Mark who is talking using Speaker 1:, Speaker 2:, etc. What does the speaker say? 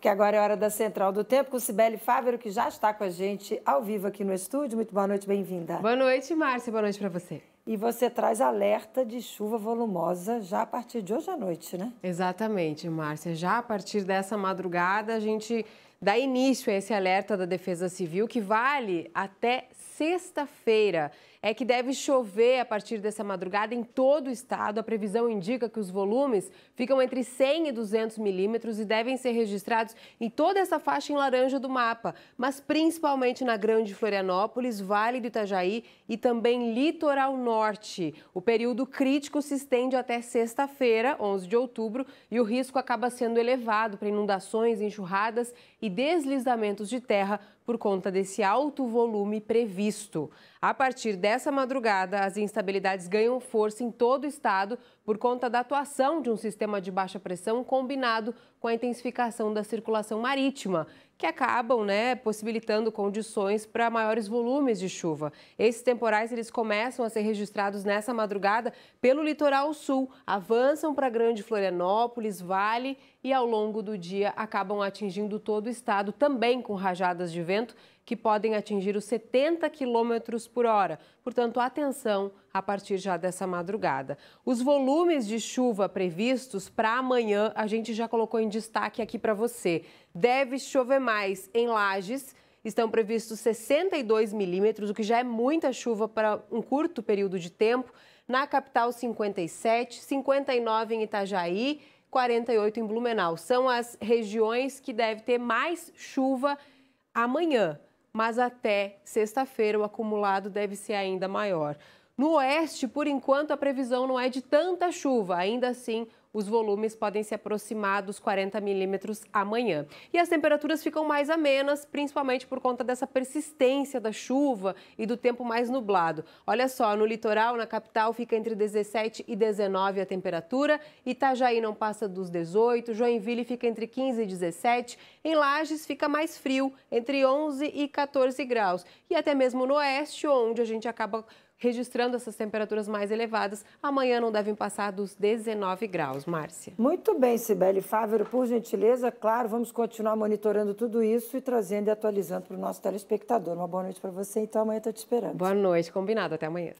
Speaker 1: porque agora é hora da Central do Tempo com Sibeli Fávero, que já está com a gente ao vivo aqui no estúdio. Muito boa noite, bem-vinda. Boa noite, Márcia. Boa noite para você. E você traz alerta de chuva volumosa já a partir de hoje à noite, né? Exatamente, Márcia. Já a partir dessa madrugada, a gente dá início a esse alerta da Defesa Civil que vale até sexta-feira. É que deve chover a partir dessa madrugada em todo o estado. A previsão indica que os volumes ficam entre 100 e 200 milímetros e devem ser registrados em toda essa faixa em laranja do mapa, mas principalmente na Grande Florianópolis, Vale do Itajaí e também Litoral Norte. O período crítico se estende até sexta-feira, 11 de outubro, e o risco acaba sendo elevado para inundações, enxurradas e deslizamentos de terra por conta desse alto volume previsto. A partir dessa madrugada, as instabilidades ganham força em todo o estado por conta da atuação de um sistema de baixa pressão combinado com a intensificação da circulação marítima, que acabam né, possibilitando condições para maiores volumes de chuva. Esses temporais eles começam a ser registrados nessa madrugada pelo litoral sul, avançam para Grande Florianópolis, Vale e ao longo do dia acabam atingindo todo o estado, também com rajadas de vento que podem atingir os 70 quilômetros por hora. Portanto, atenção a partir já dessa madrugada. Os volumes de chuva previstos para amanhã, a gente já colocou em destaque aqui para você. Deve chover mais em Lages, estão previstos 62 milímetros, o que já é muita chuva para um curto período de tempo. Na capital, 57, 59 em Itajaí, 48 em Blumenau. São as regiões que deve ter mais chuva amanhã, mas até sexta-feira o acumulado deve ser ainda maior. No oeste, por enquanto, a previsão não é de tanta chuva, ainda assim os volumes podem se aproximar dos 40 milímetros amanhã. E as temperaturas ficam mais amenas, principalmente por conta dessa persistência da chuva e do tempo mais nublado. Olha só, no litoral, na capital, fica entre 17 e 19 a temperatura, Itajaí não passa dos 18, Joinville fica entre 15 e 17, em Lages fica mais frio, entre 11 e 14 graus. E até mesmo no oeste, onde a gente acaba registrando essas temperaturas mais elevadas. Amanhã não devem passar dos 19 graus, Márcia. Muito bem, Sibeli Fávero, por gentileza, claro, vamos continuar monitorando tudo isso e trazendo e atualizando para o nosso telespectador. Uma boa noite para você, então amanhã estou te esperando. Boa noite, combinado, até amanhã.